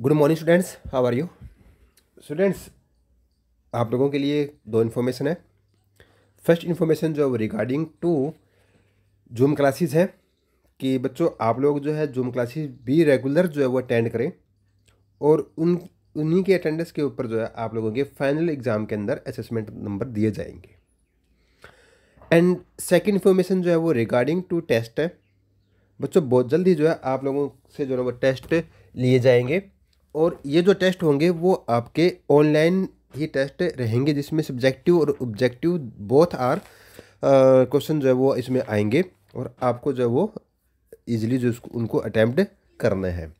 Good morning students how are you students आप लोगों के लिए दो इन्फॉर्मेशन है फर्स्ट इन्फॉर्मेशन जो रिगार्डिंग टू जूम क्लासेस है कि बच्चों आप लोग जो है जूम क्लासेस भी रेगुलर जो है वो अटेंड करें और उन उन्हीं के अटेंडेंस के ऊपर जो है आप लोगों के फाइनल एग्ज़ाम के अंदर असेसमेंट नंबर दिए जाएंगे एंड सेकेंड इन्फॉर्मेशन जो है वो रिगार्डिंग टू टेस्ट है बच्चों बहुत जल्दी जो है आप लोगों से जो है वो टेस्ट लिए जाएंगे और ये जो टेस्ट होंगे वो आपके ऑनलाइन ही टेस्ट रहेंगे जिसमें सब्जेक्टिव और ऑब्जेक्टिव बोथ आर क्वेश्चन जो है वो इसमें आएंगे और आपको जो है वो ईजिली जो उसको उनको अटैम्प्ट करना है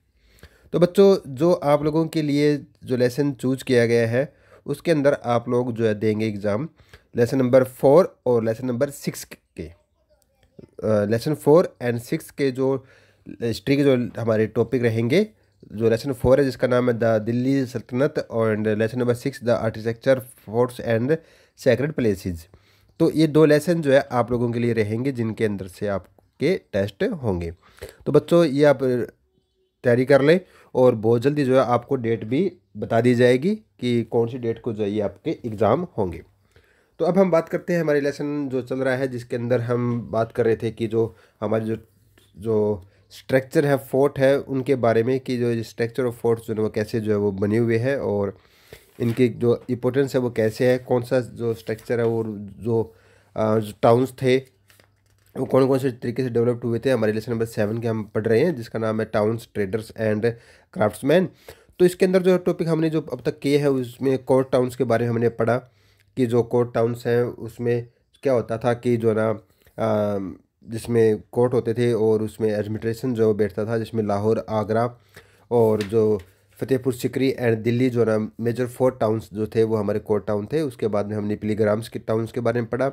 तो बच्चों जो आप लोगों के लिए जो लेसन चूज किया गया है उसके अंदर आप लोग जो है देंगे एग्ज़ाम लेसन नंबर फोर और लेसन नंबर सिक्स के लेसन फोर एंड सिक्स के जो हिस्ट्री के जो हमारे टॉपिक रहेंगे जो लेसन फोर है जिसका नाम है द दिल्ली सल्तनत और lesson number six the architecture forts and sacred places तो ये दो लेसन जो है आप लोगों के लिए रहेंगे जिनके अंदर से आपके टेस्ट होंगे तो बच्चों ये आप तैयारी कर लें और बहुत जल्दी जो है आपको डेट भी बता दी जाएगी कि कौन सी डेट को जो है आपके एग्ज़ाम होंगे तो अब हम बात करते हैं हमारे लेसन जो चल रहा है जिसके अंदर हम बात कर रहे थे कि जो हमारी जो जो स्ट्रक्चर है फोर्ट है उनके बारे में कि जो स्ट्रक्चर ऑफ फोर्ट्स जो है वो कैसे जो है वो बने हुए हैं और इनकी जो इम्पोर्टेंस है वो कैसे है कौन सा जो स्ट्रक्चर है वो जो टाउन्स थे वो कौन कौन से तरीके से डेवलप्ड हुए थे हमारे लेसन नंबर सेवन के हम पढ़ रहे हैं जिसका नाम है टाउन्स ट्रेडर्स एंड क्राफ्ट्समैन तो इसके अंदर जो टॉपिक हमने जो अब तक किए हैं उसमें कोर्ट टाउन्स के बारे में हमने पढ़ा कि जो कोर्ट टाउन्स हैं उसमें क्या होता था कि जो ना जिसमें कोर्ट होते थे और उसमें एडमिनिस्ट्रेशन जो बैठता था जिसमें लाहौर आगरा और जो फतेहपुर सिकरी एंड दिल्ली जो ना मेजर फोर टाउन्स जो थे वो हमारे कोर्ट टाउन थे उसके बाद में हमने पिलीग्राम्स के टाउन्स के बारे में पढ़ा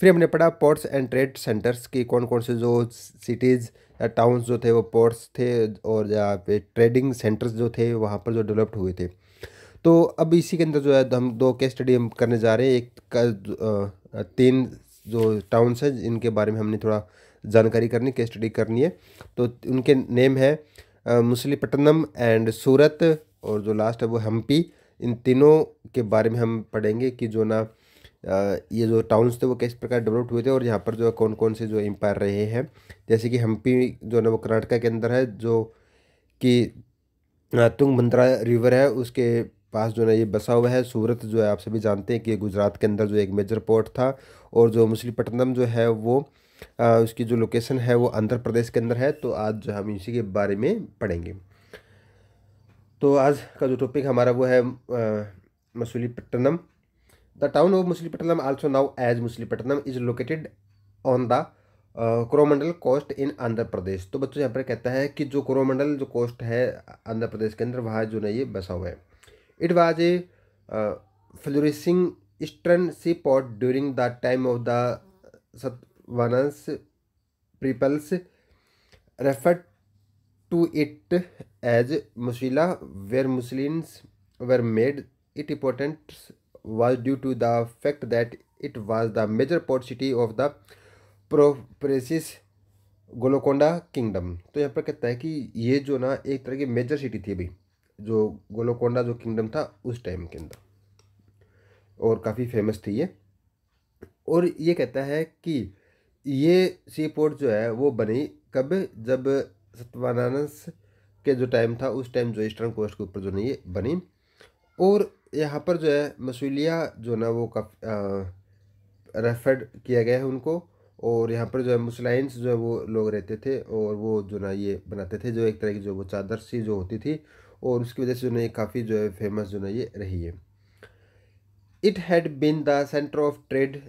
फिर हमने पढ़ा पोर्ट्स एंड ट्रेड सेंटर्स की कौन कौन से जो सिटीज़ या टाउन्स जो थे वो पोर्ट्स थे और या ट्रेडिंग सेंटर्स जो थे वहाँ पर जो डेवलप्ड हुए थे तो अब इसी के अंदर जो है हम दो के स्टडी हम करने जा रहे हैं एक का तीन जो टाउन्स हैं इनके बारे में हमने थोड़ा जानकारी करनी के स्टडी करनी है तो उनके नेम है मुसलीपट्टनम एंड सूरत और जो लास्ट है वो हम्पी इन तीनों के बारे में हम पढ़ेंगे कि जो ना ये जो टाउन्स थे वो किस प्रकार डेवलप्ड हुए थे और यहाँ पर जो है कौन कौन से जो एम्पायर रहे हैं जैसे कि हम्पी जो ना वो कर्नाटका के अंदर है जो कि तुंगभद्रा रिवर है उसके पास जो है ये बसा हुआ है सूरत जो है आप सभी जानते हैं कि गुजरात के अंदर जो एक मेजर पोर्ट था और जो मछलीपट्टनम जो है वो आ, उसकी जो लोकेशन है वो आंध्र प्रदेश के अंदर है तो आज जो हम इसी के बारे में पढ़ेंगे तो आज का जो टॉपिक हमारा वो है Machilipatnam the town of Machilipatnam also known as Machilipatnam is located on the Coromandel coast in Andhra Pradesh तो बच्चों यहाँ पर कहता है कि जो कोरोमंडल जो कोस्ट है आंध्र प्रदेश के अंदर वहाँ जो ना ये बसा हुआ है it was a flourishing eastern sea port during the time of the Satavahanas peoples refer to it as Masula were Muslims were made it important was due to the fact that it was the major port city of the prosperous Golconda kingdom तो यहाँ पर कहता है कि ये जो ना एक तरह की मेजर सिटी थी भाई जो गोलोकोंडा जो किंगडम था उस टाइम के अंदर और काफ़ी फेमस थी ये और ये कहता है कि ये सी पोर्ट जो है वो बनी कब जब सत्यवानानस के जो टाइम था उस टाइम जो ईस्टर्न कोस्ट के ऊपर जो नहीं ये बनी और यहाँ पर जो है मसूलिया जो ना वो काफ़ी रेफर्ड किया गया है उनको और यहाँ पर जो है मुसलाइंस जो है वो लोग रहते थे और वो जो ना ये बनाते थे जो एक तरह की जो वो चादर सी जो होती थी और उसकी वजह से जो ना ये काफ़ी जो है फेमस जो ना ये रही है it had been the centre of trade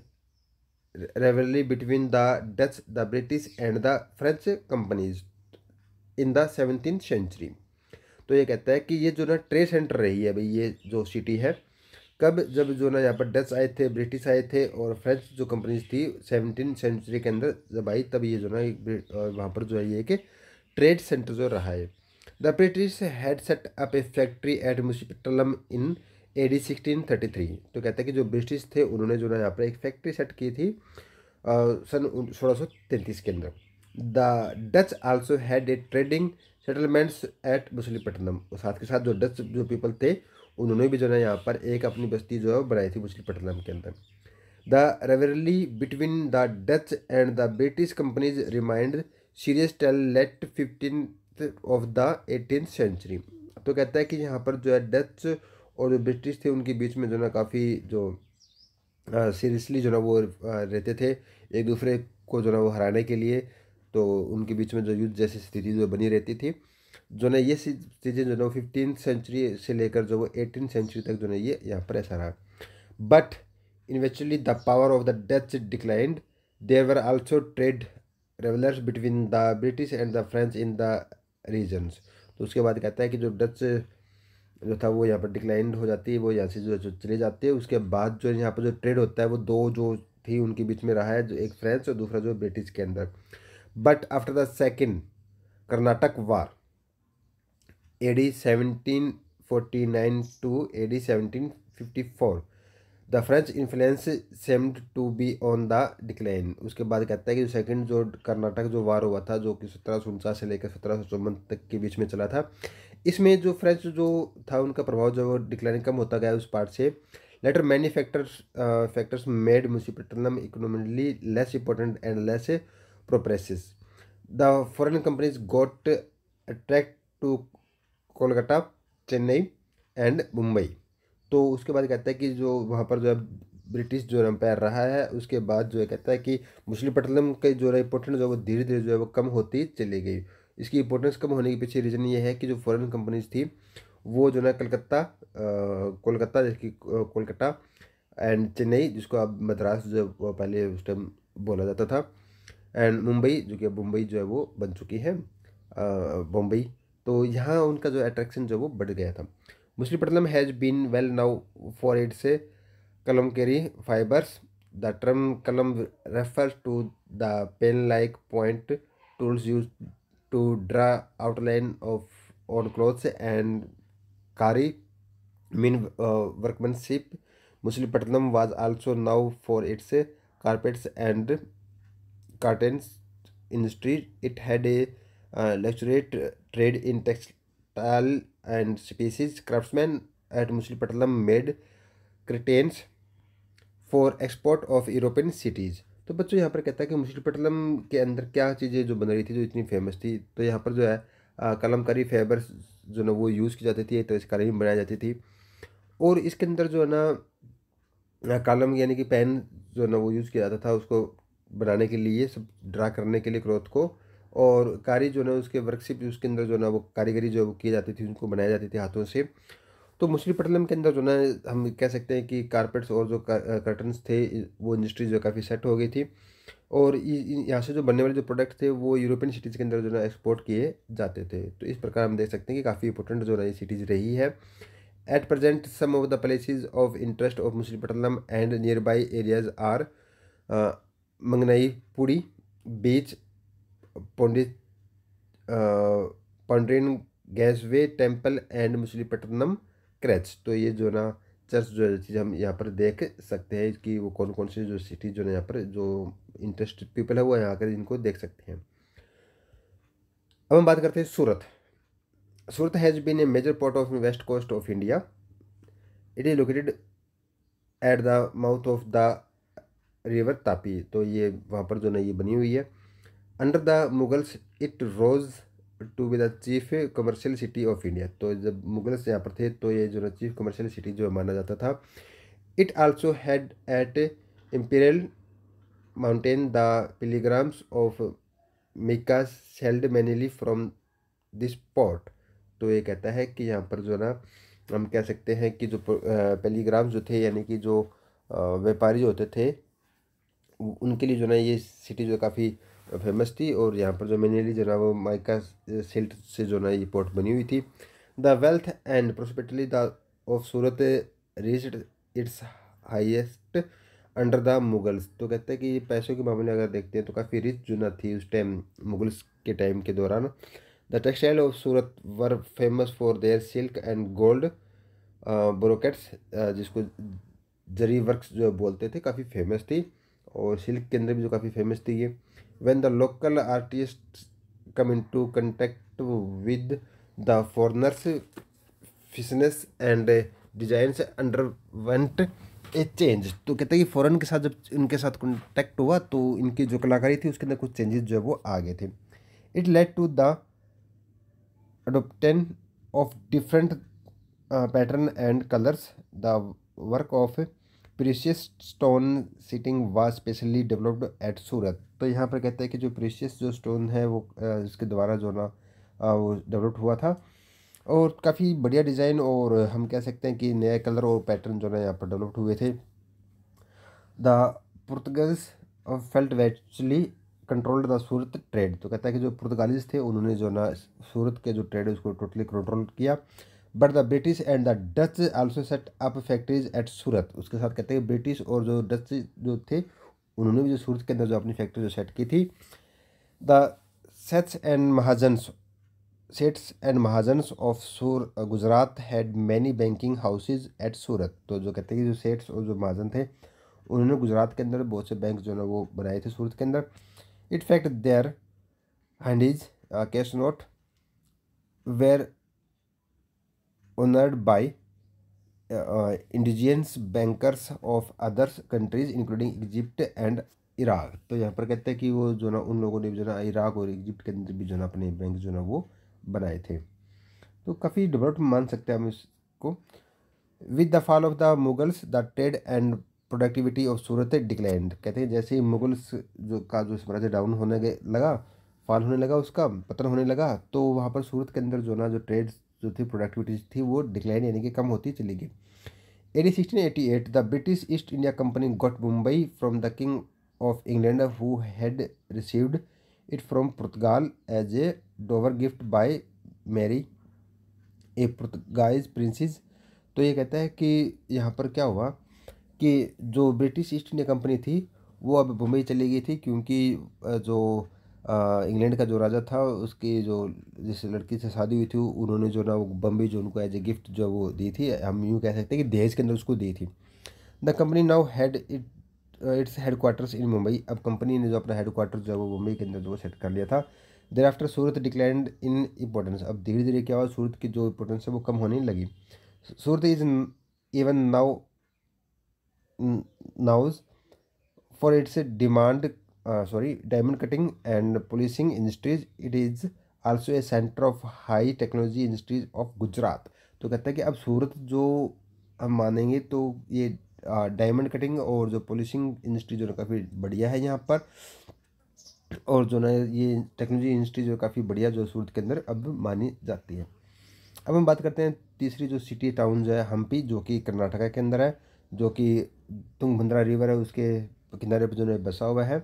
rivalry between the Dutch the British and the French companies in the seventeen century तो ये कहता है कि ये जो ना ट्रेड सेंटर रही है भाई ये जो सिटी है कब जब जो ना यहाँ पर डच आए थे ब्रिटिश आए थे और फ्रेंच जो कंपनीज थी सेवनटीन सेंचुरी के अंदर जब आई तब ये जो ना वहाँ पर जो है ये कि ट्रेड सेंटर जो रहा है The British had set up a factory at Musipetlam in A D sixteen thirty three तो कहते हैं कि जो ब्रिटिश थे उन्होंने जो ना यहाँ पर एक फैक्ट्री सेट की थी आ, सन सोलह सौ तैंतीस के अंदर the Dutch also had a trading settlements at Masulipatnam और साथ के साथ जो डच जो पीपल थे उन्होंने भी जो ना यहाँ पर एक अपनी बस्ती जो है बनाई थी मुसलीपट्टनम के अंदर the rivalry between the Dutch and the British companies remained serious till late fifteen of the eighteen century तो कहता है कि यहाँ पर जो है डच और जो ब्रिटिश थे उनके बीच में जो ना काफ़ी जो सीरियसली जो ना वो रहते थे एक दूसरे को जो ना वो हराने के लिए तो उनके बीच में जो युद्ध जैसी स्थिति जो बनी रहती थी जो ना ये चीज़ें जो ना वो फिफ्टीन सेंचुरी से लेकर जो वो एटीन सेंचुरी तक जो ना ये यहाँ पर ऐसा रहा but eventually the power of the Dutch declined there were also trade rivalries between the British and the French in the regions तो उसके बाद कहता है कि जो डच जो था वो यहाँ पर डिक्लाइंड हो जाती है वो यहाँ से जो, जो चले जाते हैं उसके बाद जो यहाँ पर जो ट्रेड होता है वो दो जो थी उनके बीच में रहा है जो एक फ्रेंच और दूसरा जो ब्रिटिश के अंदर but after the second Carnatic war A D seventeen forty nine to A D seventeen fifty four the French influence seemed to be on the decline उसके बाद कहता है कि जो सेकंड जो कर्नाटक जो वार हुआ था जो कि सत्रह सौ उनचास से लेकर सत्रह सौ चौवन तक के बीच में चला था इसमें जो फ्रेंच जो था उनका प्रभाव जो डिक्लाइन कम होता गया उस पार्ट से later many factors factors made Masulipatnam economically less important and less prosperous the foreign companies got attract to Kolkata Chennai and Mumbai तो उसके बाद कहता है कि जो वहाँ पर जो है ब्रिटिश जो एम्पायर रहा है उसके बाद जो है कहता है कि मुस्लिम के जो है इंपोर्टेंस जो है वो धीरे धीरे जो है वो कम होती चली गई इसकी इंपोर्टेंस कम होने के पीछे रीज़न ये है कि जो फॉरेन कंपनीज थी वो जो ना कलकत्ता कोलकाता जबकि कोलकाता एंड चेन्नई जिसको अब मद्रास जो है पहले उस टाइम बोला जाता था एंड मुंबई जो कि अब मुंबई जो है वो बन चुकी है बम्बई तो यहाँ उनका जो अट्रैक्शन जो है वो बढ़ गया था Machilipatnam has been well known for its kalamkari fabrics the term kalam refer to the pen like point tools used to draw outline of on clothes and kari mean workmanship Machilipatnam was also known for its carpets and curtains industry it had a lucrative trade in textiles and species species, craftsmen at Muslipattalam made curtains for export of European cities तो बच्चों यहाँ पर कहता है कि मुसलपटलम के अंदर क्या चीज़ें जो बन रही थी जो इतनी फेमस थी तो यहाँ पर जो है कलमकारी फेबर जो ना वो यूज़ की जाती थी तो इस कलम बनाई जाती थी और इसके अंदर जो है ना कलम यानी कि पेन जो ना वो यूज़ किया जाता था उसको बनाने के लिए सब ड्रा करने के लिए क्रोथ को और कार्य जो ना उसके वर्कशिप उसके अंदर जो ना वो कारीगरी जो की जाती थी उनको बनाई जाती थी हाथों से तो मछलीपट्टनम के अंदर जो ना हम कह सकते हैं कि कारपेट्स और जो कर्टन्स थे वो इंडस्ट्री जो काफ़ी सेट हो गई थी और यहाँ से जो बनने वाले जो प्रोडक्ट थे वो यूरोपियन सिटीज़ के अंदर जो ना एक्सपोर्ट किए जाते थे तो इस प्रकार हम देख सकते हैं कि काफ़ी इंपोर्टेंट जो है सिटीज़ रही है at present some of the places of interest of Masulipatnam and near by areas are Manginapudi beach Pandit Panduranga गैसवे टेम्पल एंड मछलीपट्टनम क्रैच तो ये जो ना चर्च जो है चीज़ हम यहाँ पर देख सकते हैं कि वो कौन कौन से जो सिटी जो है यहाँ पर जो इंटरेस्टेड पीपल है वो यहाँ कर इनको देख सकते हैं अब हम बात करते हैं Surat Surat has been a major port of west coast of India it is located at the mouth of the river Tapi तो ये वहाँ पर जो ना ये बनी हुई है under the Mughals it rose to be the chief commercial city of India तो जब मुगल्स यहाँ पर थे तो ये जो ना चीफ कमर्शियल सिटी जो माना जाता था it also had at imperial mountain the pilgrims of Mecca sailed mainly from this port तो ये कहता है कि यहाँ पर जो ना हम कह सकते हैं कि जो पेलीग्राम जो थे यानी कि जो व्यापारी जो होते थे उनके लिए जो ना ये सिटी जो काफ़ी फेमस थी और यहाँ पर जो मेनली जो ना वो माइका सिल्ट से जो ना ये पोर्ट बनी हुई थी the wealth and prosperity the of Surat reached its highest under the Mughals तो कहते हैं कि पैसों के मामले अगर देखते हैं तो काफ़ी रिच जो ना थी उस टाइम मुगल्स के टाइम के दौरान the textile of Surat were famous for their silk and gold brocades जिसको जरी वर्क जो बोलते थे काफ़ी फेमस थी और सिल्क के अंदर भी जो काफ़ी फेमस थी ये when the local artist come in to contact with the foreigners fashions and design underwent a change तो कहते हैं कि फ़ौरन के साथ जब इनके साथ कॉन्टैक्ट हुआ तो इनकी जो कलाकारी थी उसके अंदर कुछ चेंजेस जो है वो आ गए थे it led to the adoption of different pattern and colours the work of precious stone setting was specially developed at Surat तो यहाँ पर कहते हैं कि जो प्रीशियस जो स्टोन है वो इसके द्वारा जो ना वो डेवलप हुआ था और काफ़ी बढ़िया डिज़ाइन और हम कह सकते हैं कि नए कलर और पैटर्न जो ना यहाँ पर डेवलप्ड हुए थे the Portuguese effectively controlled the Surat trade तो कहता है कि जो पुर्तगालीज थे उन्होंने जो ना सूरत के जो ट्रेड है उसको टोटली कंट्रोल किया but the British and the Dutch also set up factories at Surat उसके साथ कहते हैं ब्रिटिश और जो डच जो थे उन्होंने भी जो सूरत के अंदर जो अपनी फैक्ट्री जो सेट की थी the Seths and Mahajans Seths and Mahajans of सूर Gujarat had many banking houses at Surat तो जो कहते हैं कि जो सेट्स और जो महाजन थे उन्होंने गुजरात के अंदर बहुत से बैंक जो है वो बनाए थे सूरत के अंदर it fact there hundis cash note were honoured by indigenous bankers of others countries including Egypt and Iraq तो यहाँ पर कहते हैं कि वो जो ना उन लोगों ने भी जो ना इराक और इजिप्ट के अंदर भी जो ना अपने बैंक जो ना वो बनाए थे तो काफ़ी डेवलप मान सकते हैं हम इसको with the fall of the Mughals the trade and productivity of Surat declined कहते हैं जैसे ही मुगल्स जो का जो साम्राज्य डाउन होने लगा फॉल होने लगा उसका पतन होने लगा तो वहाँ पर सूरत के अंदर जो ना जो ट्रेड जो थी प्रोडक्टिविटी थी वो डिक्लाइन यानी कि कम होती चली गई A D sixteen eighty eight the British East India company got Mumbai from the king of England who had received it from Portugal as a dowry gift by marry a Portuguese princess तो ये कहता है कि यहाँ पर क्या हुआ कि जो ब्रिटिश ईस्ट इंडिया कंपनी थी वो अब मुंबई चली गई थी क्योंकि जो इंग्लैंड का जो राजा था उसकी जो जिस लड़की से शादी हुई थी उन्होंने जो ना वो बम्बई जो उनको एज ए गिफ्ट जो वो दी थी हम यूँ कह सकते हैं कि दहेज के अंदर उसको दी थी the company now had it its head quarters in Mumbai अब कंपनी ने जो अपना हेड क्वार्टर जो है वो मुंबई के अंदर जो सेट कर लिया था there after Surat declined in importance अब धीरे धीरे क्या हुआ सूरत की जो इंपॉर्टेंस है वो कम होने लगी Surat is even now known for its demand Uh, sorry diamond cutting and policing industries it is also a centre of high technology industries of Gujarat तो कहता है कि अब सूरत जो हम मानेंगे तो ये डायमंड uh, कटिंग और जो पॉलिशिंग इंडस्ट्री जो है काफ़ी बढ़िया है यहाँ पर और जो ना ये टेक्नोलॉजी इंडस्ट्री जो काफ़ी बढ़िया जो सूरत के अंदर अब मानी जाती है अब हम बात करते हैं तीसरी जो सिटी टाउन जो है हम्पी जो कि कर्नाटका के अंदर है जो कि तुंगभद्रा रिवर है उसके किनारे पर जो है बसा हुआ है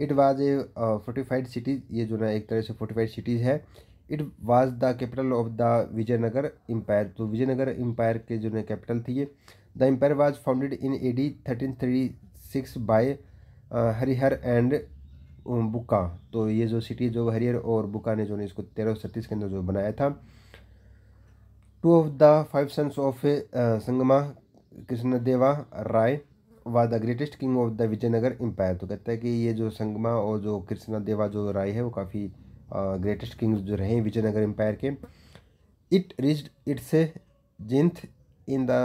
it was a fortified cities ये जो ना एक तरह से फोर्टिफाइड सिटीज़ है it was the capital of the Vijayanagar empire तो विजयनगर एम्पायर के जो ना कैपिटल थी ये the empire was founded in A D thirteen thirty six by Harihara and Bukka तो ये जो सिटी जो हरिहर और बुका ने जो ना इसको तेरह छत्तीस के अंदर जो बनाया था two of the five sons of Sangama Krishnadeva Raya was the greatest king of the Vijayanagar empire तो कहता है कि ये जो संगमा और जो कृष्णा देवा जो राय है वो काफ़ी ग्रेटेस्ट किंग्स जो रहे हैं विजयनगर एम्पायर के it reached its zenith in the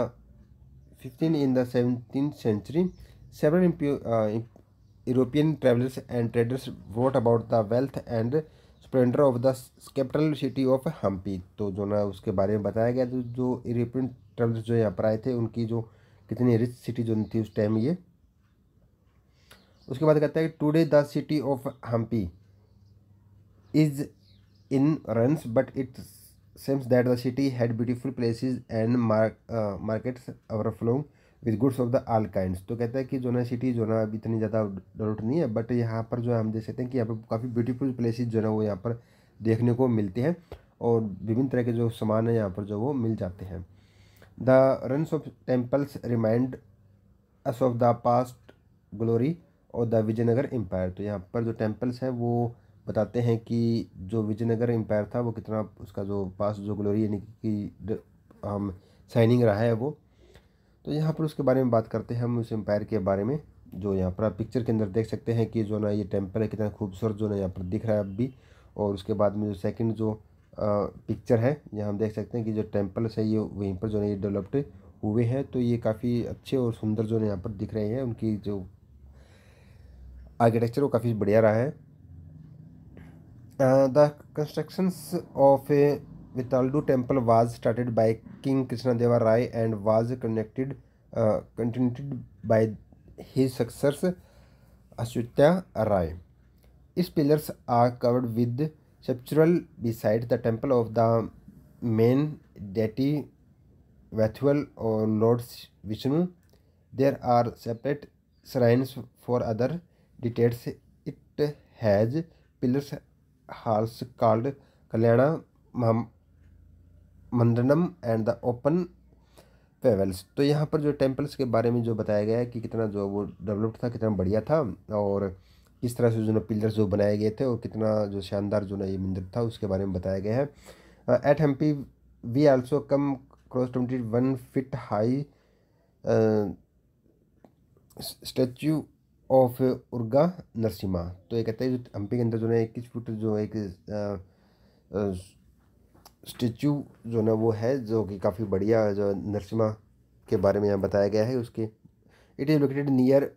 fifteen in the seventeen century several European travellers and traders wrote about the wealth and splendour of the capital city of Hampi तो जो ना उसके बारे में बताया गया तो जो यूरोपियन ट्रेवल्स जो यहाँ पर आए थे उनकी जो कितनी रिच सिटी जो थी उस टाइम ये उसके बाद कहता है today the city of Hampi is in ruins but it seems that the city had beautiful places and markets overflowing with goods of the all kind तो कहता है कि जो ना सिटी जो ना अभी इतनी ज़्यादा डेवलप्ड नहीं है बट यहाँ पर जो है हम देख सकते हैं कि यहाँ पर काफ़ी ब्यूटीफुल प्लेसेज जो है वो यहाँ पर देखने को मिलते हैं और विभिन्न तरह के जो सामान हैं यहाँ पर जो वो मिल जाते हैं the ruins of temples remind us of the past glory और द विजयनगर एम्पायर तो यहाँ पर जो टेम्पल्स हैं वो बताते हैं कि जो विजयनगर एम्पायर था वो कितना उसका जो पास्ट जो ग्लोरी यानी कि हम शाइनिंग रहा है वो तो यहाँ पर उसके बारे में बात करते हैं हम उस एम्पायर के बारे में जो यहाँ पर आप पिक्चर के अंदर देख सकते हैं कि जो ना ये टेम्पल है कितना खूबसूरत जो ना यहाँ पर दिख रहा है अब भी और उसके बाद में जो सेकेंड जो पिक्चर है यहाँ हम देख सकते हैं कि जो टेम्पल्स है ये वहीं पर जो है ये डेवलप्ड हुए हैं तो ये काफ़ी अच्छे और सुंदर जो है यहाँ पर दिख रहे हैं उनकी जो आर्किटेक्चर वो काफ़ी बढ़िया रहा है the construction of a Vitthala temple was started by king Krishna Deva Raya and was connected continued by his successors Achyuta Raya its pillars are covered with Scriptural beside the temple of the main deity Vathuval or Lord Vishnu, there are separate shrines for other deities. It has pillars halls called Kalyana mandapam and the open pavilions तो यहाँ पर जो temples के बारे में जो बताया गया है कि कितना जो वो डेवलप्ड था कितना बढ़िया था और किस तरह से जो ना पिलर्स जो बनाए गए थे और कितना जो शानदार जो ना ये मंदिर था उसके बारे में बताया गया है at Hampi we also come across twenty one feet high statue of उर्गा नरसिम्हा तो ये कहते हैं जो हम्पी के अंदर जो है इक्कीस फुट जो एक स्टैचू जो ना वो है जो कि काफ़ी बढ़िया जो नरसिम्हा के बारे में यहाँ बताया गया है उसके it is located near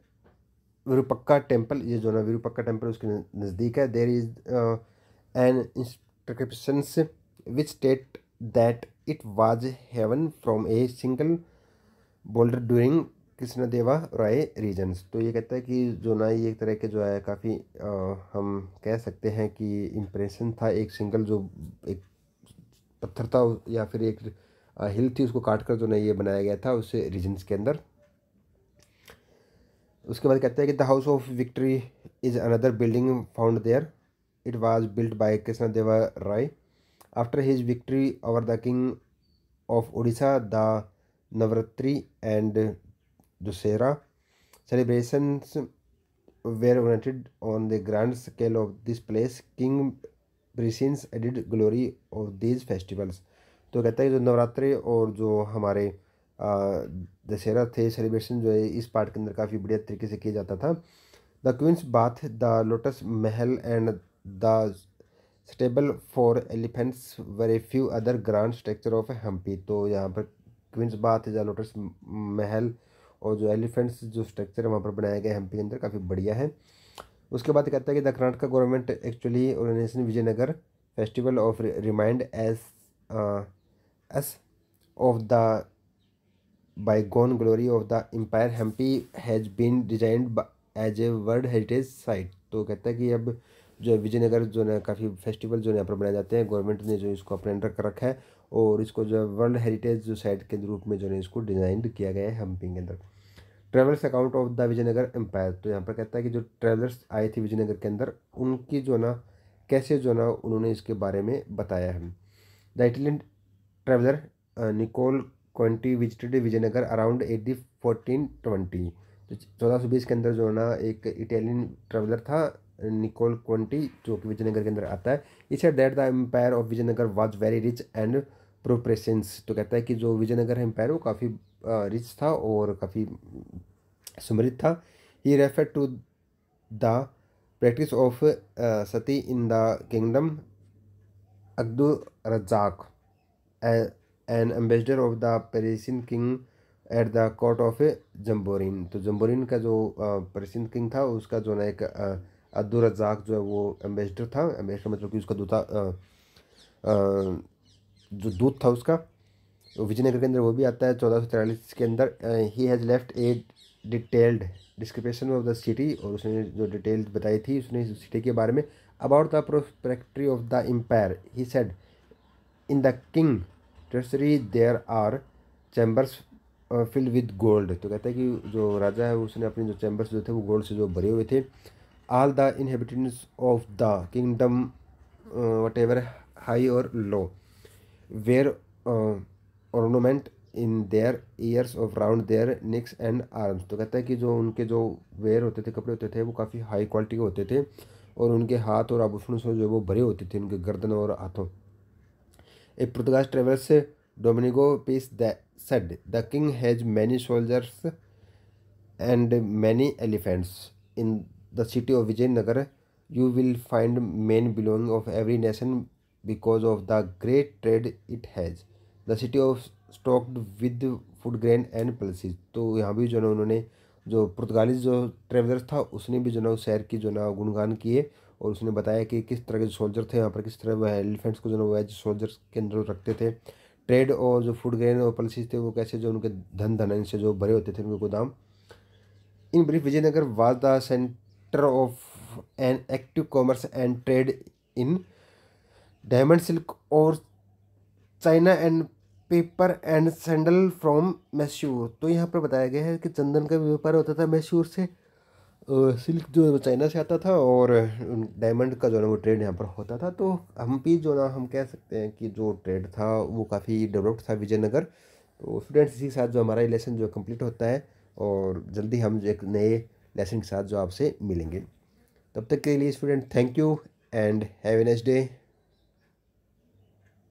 Virupaksha temple ये जो ना विरुपक्का टेम्पल उसके नज़दीक है there is an inscriptions which state that it was hewn from a single boulder during Krishna Deva Raya regions तो ये कहता है कि जो ना ये एक तरह के जो है काफ़ी हम कह सकते हैं कि इम्प्रेशन था एक सिंगल जो एक पत्थर था या फिर एक हिल थी उसको काट कर जो ना ये बनाया गया था उस रीजन्स के अंदर उसके बाद कहते हैं कि the house of victory is another building found there it was built by Krishna Deva Raya after his victory over the king of Orissa the Navratri and Dussehra celebration were united on the grand scale of this place king Brisins added glory of these festivals तो कहता है जो नवरात्रि और जो हमारे दशहरा थे celebration जो है इस पार्ट के अंदर काफ़ी बढ़िया तरीके से किया जाता था the queen's bath the lotus Mahal and the stable for elephants a few other grand structure of Hampi तो यहाँ पर क्वींस बाथ द लोटस महल और जो एलिफेंट्स जो स्ट्रक्चर है वहाँ पर बनाया गया हम्पी के अंदर काफ़ी बढ़िया है उसके बाद कहता है कि the Karnataka government actually organisation Vijayanagar festival of रिमाइंड एस एस of the bygone glory of the empire Hampi has been designed as a world heritage site तो कहता है कि अब जो है विजयनगर जो है काफ़ी फेस्टिवल जो है यहाँ पर मनाए जाते हैं गवर्नमेंट ने जो इसको अपने अंडर कर रखा है और इसको जो है वर्ल्ड हेरिटेज जो साइट के रूप में जो है इसको डिजाइन किया गया है हम्पी के अंदर travels account of the Vijayanagar empire तो यहाँ पर कहता है कि जो ट्रेवलर्स आए थे विजयनगर के अंदर उनकी जो ना कैसे जो ना उन्होंने इसके बारे में बताया है the Italian traveller Nicol Conti visited Vijayanagar around AD fourteen twenty तो चौदह सौ बीस के अंदर जो है ना एक इटालियन ट्रेवलर था निकोल क्वेंटी जो कि विजयनगर के अंदर आता है says that the empire of Vijayanagar was very rich and prosperous तो कहता है कि जो विजयनगर है एम्पायर वो काफ़ी रिच था और काफ़ी समृद्ध था he refer to the practice of sati in the kingdom Abdul Razak and ambassador of the Persian king at the court of Zamorin तो जम्बोरिन का जो पेरिसिन किंग था उसका जो ना एक अब्दुलरजाक रजाक जो है वो एम्बेसडर था एम्बेसडर मतलब कि उसका दूता जो दूत था उसका विजयनगर के अंदर वो भी आता है चौदह सौ तिरालीस के अंदर ही has left a detailed description of the city और उसने जो डिटेल बताई थी उसने सिटी के बारे में about the prosperity of the empire he said in the king treasury there are chambers fill with gold तो कहता है कि जो राजा है उसने अपने जो चैम्बर्स जो थे वो गोल्ड से जो भरे हुए थे all the inhabitants of the kingdom whatever high और low wear ornament in their ears of round their necks and arms तो कहता है कि जो उनके जो वेयर होते थे कपड़े होते थे वो काफ़ी हाई क्वालिटी के होते थे और उनके हाथ और आभूषणों से जो वो भरे होते थे उनके गर्दन और हाथों a Portugal travels Domingo Paes the said the king has many soldiers and many elephants in the city of Vijayanagar you will find men belong of every nation because of the great trade it has the city of stocked with food grain and pulses तो यहाँ भी जो है उन्होंने जो पुर्तगाली जो traveller था उसने भी जो है ना शहर की जो ना गुणगान किए और उसने बताया कि किस तरह के जो सोल्जर थे यहाँ पर किस तरह वह एलिफेंट्स को जो वेज सोल्जर्स के अंदर रखते थे ट्रेड और जो फूड ग्रेन और पॉलिसीज थे वो कैसे जो उनके धन धन से जो भरे होते थे उनके गोदाम in brief Vijayanagar was the centre of an active commerce and trade in diamond silk और China and paper and sandal from Mysore तो यहाँ पर बताया गया है कि चंदन का व्यापार होता था मैस्यूर से सिल्क जो चाइना से आता था और डायमंड का जो है वो ट्रेड यहाँ पर होता था तो हम भी जो ना हम कह सकते हैं कि जो ट्रेड था वो काफ़ी डेवलप्ड था विजयनगर तो स्टूडेंट्स इसी के साथ जो हमारा लेसन जो कंप्लीट होता है और जल्दी हम जो एक नए लेसन के साथ जो आपसे मिलेंगे तब तक के लिए student thank you and have a next day